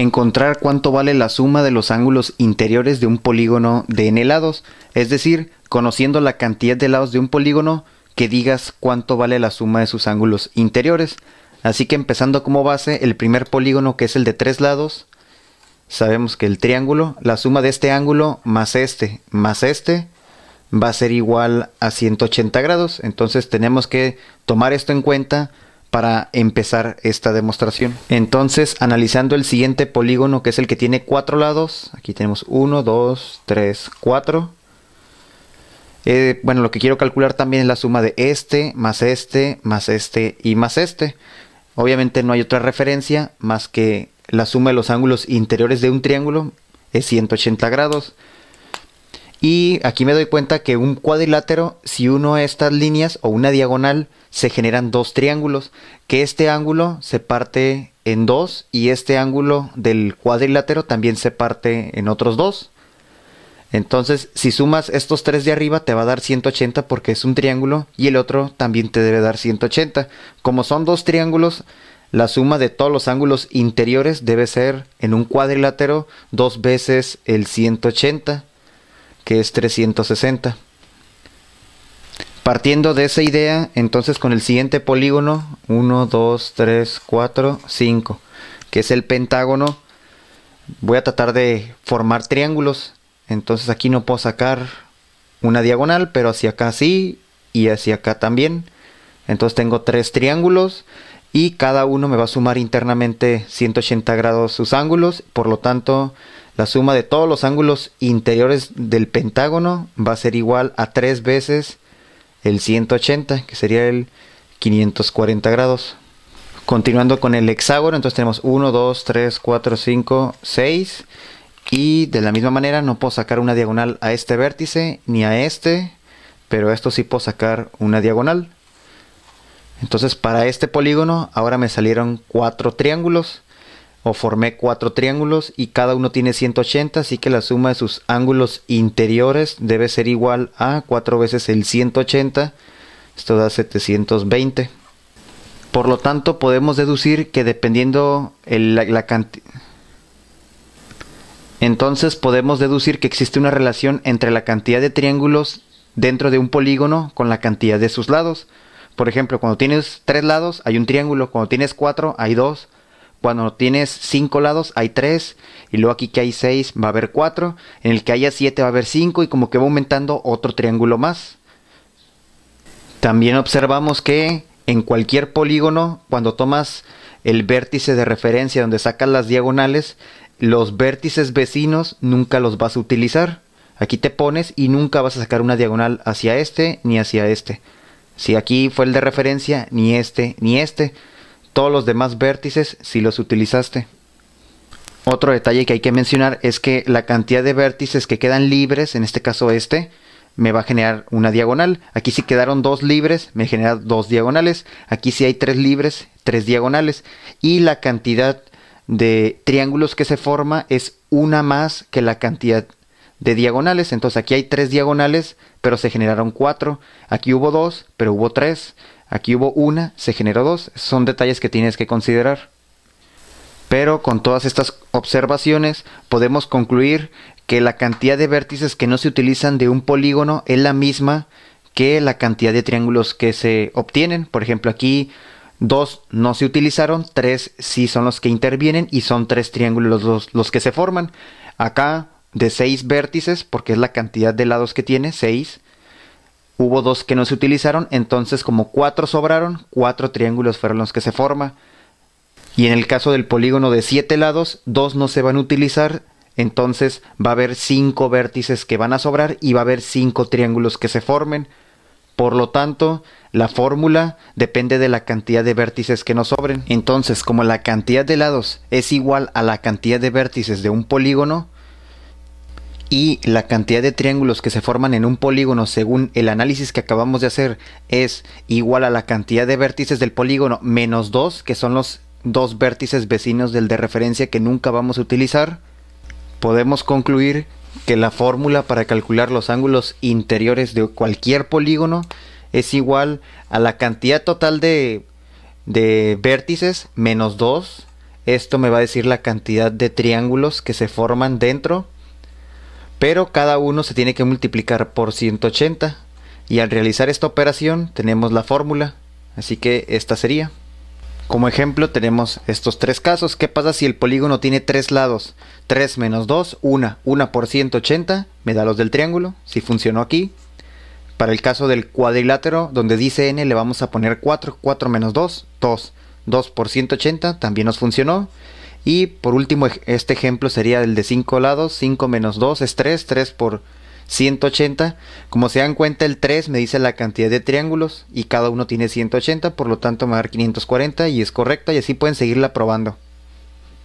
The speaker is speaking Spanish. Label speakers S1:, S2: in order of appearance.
S1: encontrar cuánto vale la suma de los ángulos interiores de un polígono de n lados, es decir, conociendo la cantidad de lados de un polígono, que digas cuánto vale la suma de sus ángulos interiores. Así que empezando como base, el primer polígono que es el de tres lados, sabemos que el triángulo, la suma de este ángulo más este más este va a ser igual a 180 grados. Entonces tenemos que tomar esto en cuenta para empezar esta demostración. Entonces, analizando el siguiente polígono, que es el que tiene cuatro lados, aquí tenemos 1, 2, 3, 4. bueno, lo que quiero calcular también es la suma de este, más este, más este y más este. Obviamente no hay otra referencia más que la suma de los ángulos interiores de un triángulo es 180 grados. Y aquí me doy cuenta que un cuadrilátero, si uno de estas líneas o una diagonal, se generan dos triángulos, que este ángulo se parte en dos y este ángulo del cuadrilátero también se parte en otros dos. Entonces, si sumas estos tres de arriba, te va a dar 180 porque es un triángulo y el otro también te debe dar 180. Como son dos triángulos, la suma de todos los ángulos interiores debe ser en un cuadrilátero dos veces el 180 que es 360. Partiendo de esa idea, entonces con el siguiente polígono, 1, 2, 3, 4, 5, que es el pentágono, voy a tratar de formar triángulos. Entonces aquí no puedo sacar una diagonal, pero hacia acá sí y hacia acá también. Entonces tengo tres triángulos y cada uno me va a sumar internamente 180 grados sus ángulos. Por lo tanto, la suma de todos los ángulos interiores del pentágono va a ser igual a 3 veces el 180, que sería el 540 grados. Continuando con el hexágono, entonces tenemos 1, 2, 3, 4, 5, 6. Y de la misma manera no puedo sacar una diagonal a este vértice ni a este, pero esto sí puedo sacar una diagonal. Entonces para este polígono ahora me salieron 4 triángulos o formé cuatro triángulos y cada uno tiene 180, así que la suma de sus ángulos interiores debe ser igual a 4 veces el 180, esto da 720. Por lo tanto, podemos deducir que dependiendo la, la cantidad... Entonces podemos deducir que existe una relación entre la cantidad de triángulos dentro de un polígono con la cantidad de sus lados. Por ejemplo, cuando tienes tres lados hay un triángulo, cuando tienes cuatro hay dos, cuando tienes cinco lados hay tres y luego aquí que hay seis va a haber cuatro, en el que haya siete va a haber cinco y como que va aumentando otro triángulo más. También observamos que en cualquier polígono, cuando tomas el vértice de referencia donde sacas las diagonales, los vértices vecinos nunca los vas a utilizar. Aquí te pones y nunca vas a sacar una diagonal hacia este ni hacia este. Si aquí fue el de referencia, ni este ni este. Todos los demás vértices si los utilizaste. Otro detalle que hay que mencionar es que la cantidad de vértices que quedan libres, en este caso este, me va a generar una diagonal. Aquí si quedaron dos libres, me genera dos diagonales. Aquí si hay tres libres, tres diagonales. Y la cantidad de triángulos que se forma es una más que la cantidad de diagonales. Entonces aquí hay tres diagonales, pero se generaron cuatro. Aquí hubo dos, pero hubo tres. Aquí hubo una, se generó dos. Son detalles que tienes que considerar. Pero con todas estas observaciones podemos concluir que la cantidad de vértices que no se utilizan de un polígono es la misma que la cantidad de triángulos que se obtienen. Por ejemplo, aquí dos no se utilizaron, tres sí son los que intervienen y son tres triángulos los, que se forman. Acá de seis vértices, porque es la cantidad de lados que tiene, seis Hubo dos que no se utilizaron, entonces como cuatro sobraron, cuatro triángulos fueron los que se forman. Y en el caso del polígono de siete lados, dos no se van a utilizar, entonces va a haber cinco vértices que van a sobrar y va a haber cinco triángulos que se formen. Por lo tanto, la fórmula depende de la cantidad de vértices que nos sobren. Entonces, como la cantidad de lados es igual a la cantidad de vértices de un polígono, y la cantidad de triángulos que se forman en un polígono según el análisis que acabamos de hacer es igual a la cantidad de vértices del polígono menos 2, que son los dos vértices vecinos del de referencia que nunca vamos a utilizar, podemos concluir que la fórmula para calcular los ángulos interiores de cualquier polígono es igual a la cantidad total de, de vértices menos 2. Esto me va a decir la cantidad de triángulos que se forman dentro pero cada uno se tiene que multiplicar por 180 y al realizar esta operación tenemos la fórmula, así que esta sería. Como ejemplo tenemos estos tres casos, ¿qué pasa si el polígono tiene tres lados? 3 menos 2, 1, 1 por 180 me da los del triángulo, si funcionó aquí. Para el caso del cuadrilátero, donde dice n le vamos a poner 4, 4 menos 2, 2. 2 por 180 también nos funcionó. Y por último, este ejemplo sería el de 5 lados. 5 menos 2 es 3, 3 por 180. Como se dan cuenta, el 3 me dice la cantidad de triángulos y cada uno tiene 180, por lo tanto me va a dar 540 y es correcta y así pueden seguirla probando.